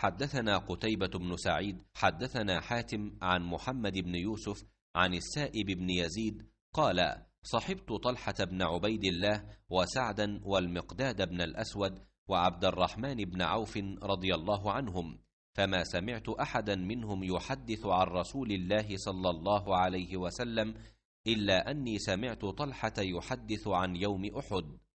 حدثنا قتيبة بن سعيد حدثنا حاتم عن محمد بن يوسف عن السائب بن يزيد قال صحبت طلحة بن عبيد الله وسعدا والمقداد بن الأسود وعبد الرحمن بن عوف رضي الله عنهم فما سمعت أحدا منهم يحدث عن رسول الله صلى الله عليه وسلم إلا أني سمعت طلحة يحدث عن يوم أحد